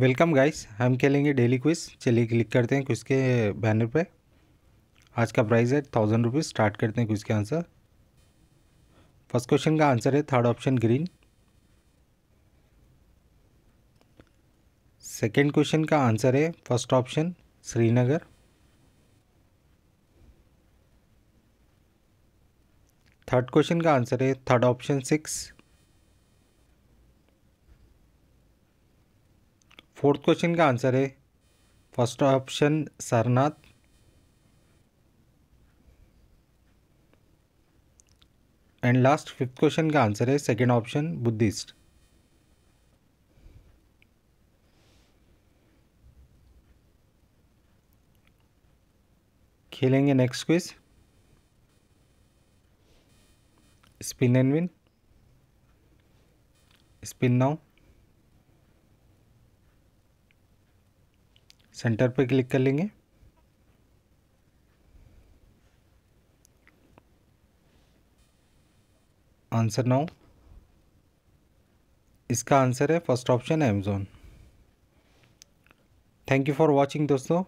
welcome guys हम खेलेंगे daily quiz चलिए क्लिक करते हैं क्विज के बैनर पे आज का प्राइस है थाउजेंड रुपीज़ स्टार्ट करते हैं क्विज के आंसर फर्स्ट क्वेश्चन का आंसर है third option green second question का आंसर है first option Srinagar third question का आंसर है third option six fourth question का आंसर है first option Sarnath and last fifth question का आंसर है सेकेंड ऑप्शन बुद्धिस्ट खेलेंगे next quiz spin and win spin now centre पे क्लिक कर लेंगे आंसर नाउ इसका आंसर है first option Amazon thank you for watching दोस्तों